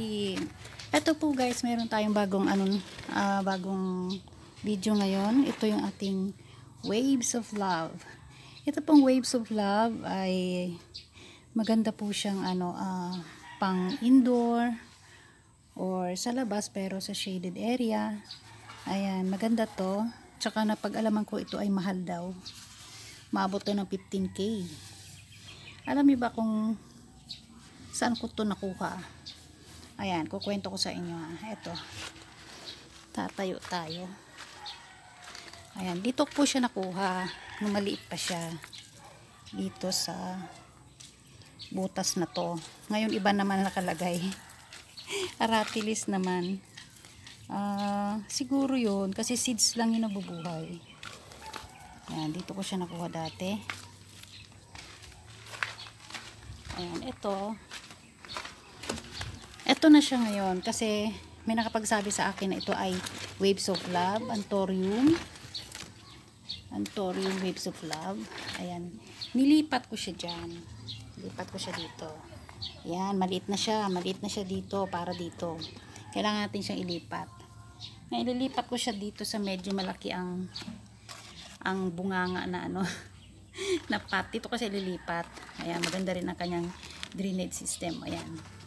15. Ito po guys, meron tayong bagong anong uh, ah, bagong video ngayon. Ito yung ating Waves of Love. Ito pong Waves of Love ay maganda po siyang ano uh, pang indoor or sa labas pero sa shaded area. Ayan, maganda to. Tsaka na pag alaman ko ito ay mahal daw. Maabot to ng 15k. Alam niyo ba kung saan ko to nakuha? ayan kukwento ko sa inyo ha ah. ito tatayo tayo ayan dito po siya nakuha nung pa siya dito sa butas na to ngayon iba naman nakalagay aratilis naman uh, siguro yun kasi seeds lang yun nabubuhay ayan dito ko siya nakuha dati ayan ito ito na siya ngayon kasi may nakapagsabi sa akin na ito ay Waves of Love, Antorium. Antorium Waves of Love. Ayan. Nilipat ko siya dyan. Nilipat ko siya dito. Ayan. Maliit na siya. Maliit na siya dito para dito. Kailangan natin siyang ilipat. Ngayon, ililipat ko siya dito sa medyo malaki ang ang bunganga na ano na pati, Dito kasi lilipat. Ayan. Maganda rin ang kanyang drainage system. Ayan.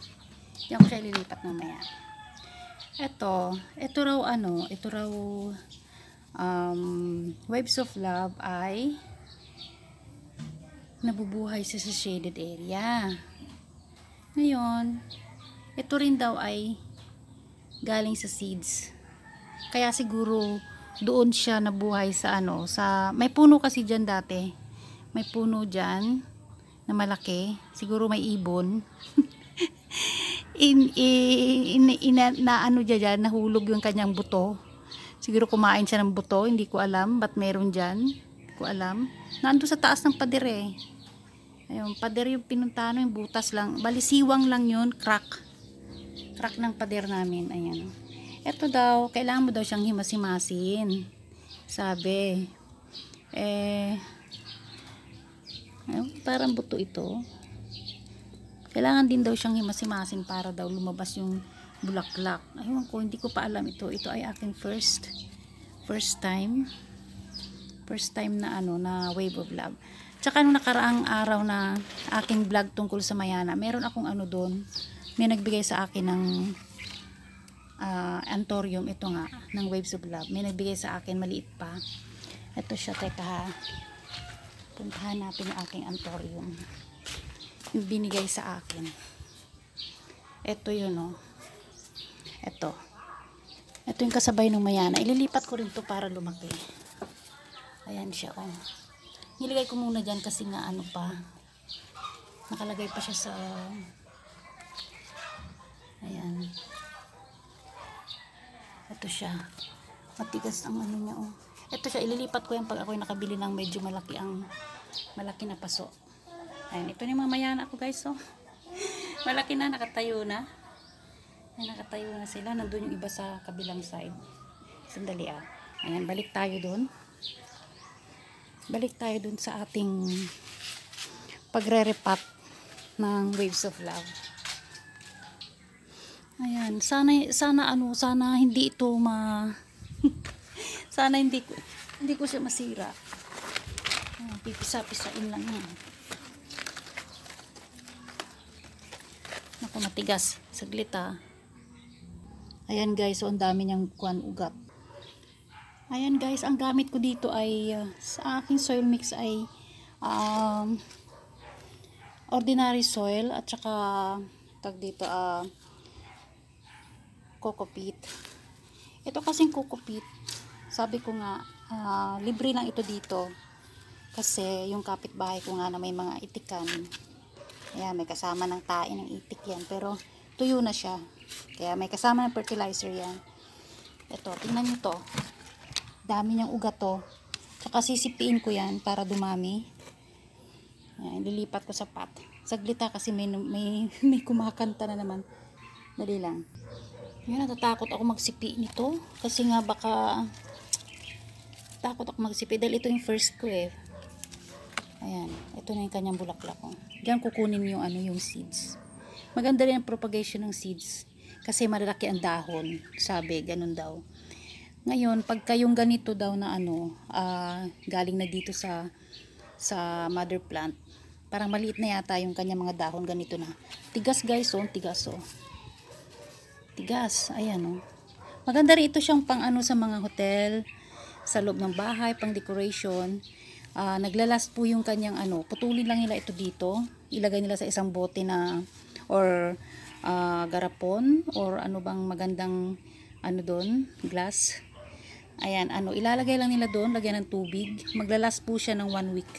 Yan ko siya ililipat mamaya. Ito, ito raw ano, ito raw um, Waves of Love ay nabubuhay sa, sa shaded area. Ngayon, ito rin daw ay galing sa seeds. Kaya siguro doon siya nabuhay sa ano, sa may puno kasi diyan dati. May puno diyan na malaki. Siguro may ibon. in, in, in, in na ano dyan, dyan, nahulog yung kanyang buto. Siguro kumain siya ng buto, hindi ko alam, but meron dyan, hindi ko alam. Nando sa taas ng pader eh. Ayun, pader yung pinuntahan yung butas lang. Balisiwang lang yun, crack. Crack ng pader namin, ayan. Ito daw, kailangan mo daw siyang himas-himasin. Sabi. Eh, ayun, parang buto ito. Kailangan din daw siyang himas-himasin para daw lumabas yung bulaklak. Ayun ko, hindi ko pa alam ito. Ito ay aking first first time first time na ano na wave of love. Tsaka nung nakaraang araw na aking vlog tungkol sa Mayana, meron akong ano doon, may nagbigay sa akin ng uh, antorium, ito nga, ng Waves of Love. May nagbigay sa akin, maliit pa. Ito siya, teka ha. Puntahan natin ang aking antorium yung binigay sa akin. Ito yun, oh. Ito. Ito yung kasabay ng mayana. Ililipat ko rin to para lumaki. Ayan siya, oh. Nilagay ko muna dyan kasi nga ano pa. Nakalagay pa siya sa... Ayan. Ito siya. Matigas ang ano niya, oh. Ito siya, ililipat ko yan pag ako ako'y nakabili ng medyo malaki ang malaki na paso. Ayan, ito na yung mamaya na ako guys. oh. malaki na, nakatayo na. Ayan, nakatayo na sila. Nandun yung iba sa kabilang side. Sandali ah. Ayan, balik tayo dun. Balik tayo dun sa ating pagre-repot ng Waves of Love. Ayan, sana sana ano, sana hindi ito ma sana hindi ko hindi ko siya masira. Pipisa-pisain lang yan. Naku, matigas. Saglit ha. Ah. Ayan guys, so oh, ang dami niyang kuan ugat. Ayan guys, ang gamit ko dito ay uh, sa aking soil mix ay um, ordinary soil at saka tag dito uh, ah, kokopit. Ito kasing kokopit, sabi ko nga uh, libre lang ito dito kasi yung kapitbahay ko nga na may mga itikan Ayan, may kasama ng tain ng itik yan. Pero, tuyo na siya. Kaya may kasama ng fertilizer yan. Ito, tingnan nyo to. Dami niyang ugat to. Tsaka sisipiin ko yan para dumami. Ayan, lilipat ko sa pot. Saglita kasi may, may, may kumakanta na naman. Dali lang. Ayan, natatakot ako magsipi nito. Kasi nga baka takot ako magsipi. Dahil ito yung first ko eh. Ayan, ito na yung kanyang bulaklak. Oh. Diyan kukunin yung ano yung seeds. Maganda rin ang propagation ng seeds kasi malalaki ang dahon, sabi, ganun daw. Ngayon, pagka yung ganito daw na ano, uh, galing na dito sa sa mother plant, parang maliit na yata yung kanya mga dahon ganito na. Tigas guys, oh, tigas oh. Tigas, ayan oh. Maganda rin ito siyang pang ano sa mga hotel, sa loob ng bahay, pang decoration uh, ah, naglalast po yung kanyang ano, putulin lang nila ito dito, ilagay nila sa isang bote na or uh, garapon or ano bang magandang ano doon, glass. Ayan, ano, ilalagay lang nila doon, lagyan ng tubig. Maglalast po siya ng one week.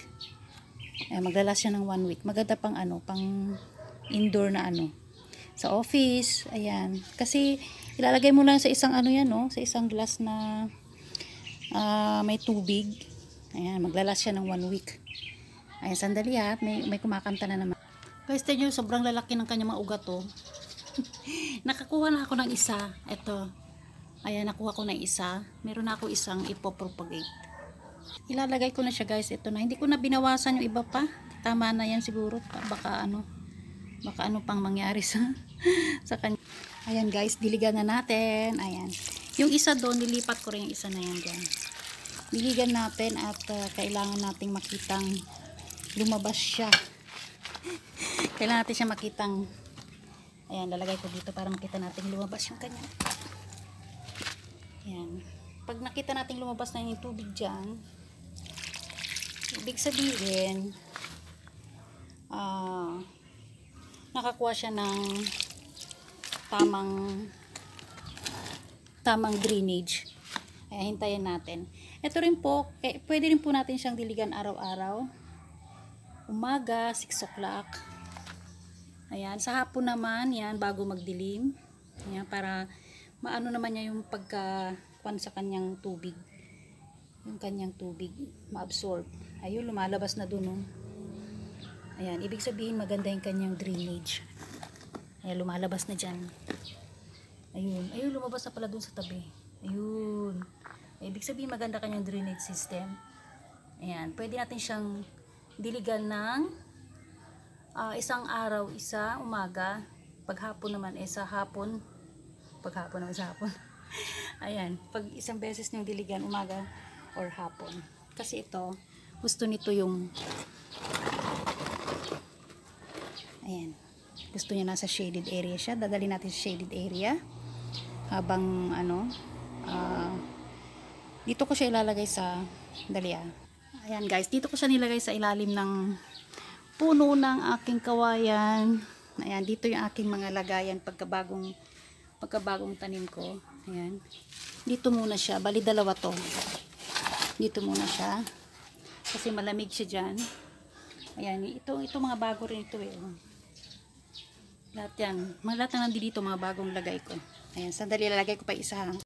Ay, eh, maglalast siya ng one week. Maganda pang ano, pang indoor na ano. Sa office, ayan. Kasi, ilalagay mo lang sa isang ano yan, no? Sa isang glass na uh, may tubig Ayan, maglalas siya ng one week. Ayan, sandali ha. May, may kumakanta na naman. Guys, tenyo, sobrang lalaki ng kanyang mga ugat oh. Nakakuha na ako ng isa. Ito. Ayan, nakuha ko na isa. Meron na ako isang ipopropagate. Ilalagay ko na siya guys. Ito na. Hindi ko na binawasan yung iba pa. Tama na yan siguro. Baka ano. Baka ano pang mangyari sa, sa kanya. Ayan guys, diligan na natin. Ayan. Yung isa doon, nilipat ko rin yung isa na yan dyan biligan natin at uh, kailangan nating makitang lumabas siya. kailangan natin siya makitang ayan, lalagay ko dito para makita natin lumabas yung kanya. Ayan. Pag nakita natin lumabas na yung tubig dyan, ibig sabihin, uh, nakakuha siya ng tamang tamang drainage. Ayan, hintayin natin. Ito rin po, eh, pwede rin po natin siyang diligan araw-araw. Umaga, 6 o'clock. Ayan, sa hapon naman, yan, bago magdilim. Ayan, para maano naman niya yung pagkakuan sa kanyang tubig. Yung kanyang tubig, maabsorb. Ayun, lumalabas na dun, oh. Ayan, ibig sabihin maganda yung kanyang drainage. Ayan, lumalabas na dyan. Ayun, ayun, lumabas na pala dun sa tabi. Ayun. Ibig sabihin maganda kanyang drainage system. Ayan, pwede natin siyang diligan ng uh, isang araw, isa umaga. Paghapon naman, eh sa hapon. Paghapon naman sa hapon. Ayan, pag isang beses niyong diligan, umaga or hapon. Kasi ito, gusto nito yung ayan gusto niya nasa shaded area siya dadali natin sa shaded area habang ano uh, dito ko siya ilalagay sa dalia. Ayan guys, dito ko siya nilagay sa ilalim ng puno ng aking kawayan. Ayan, dito yung aking mga lagayan pagkabagong pagkabagong tanim ko. Ayan. Dito muna siya. Bali dalawa to. Dito muna siya. Kasi malamig siya dyan. Ayan. Ito, ito mga bago rin ito eh. Lahat yan. Mga lahat na nandito mga bagong lagay ko. Ayan. Sandali lalagay ko pa isa.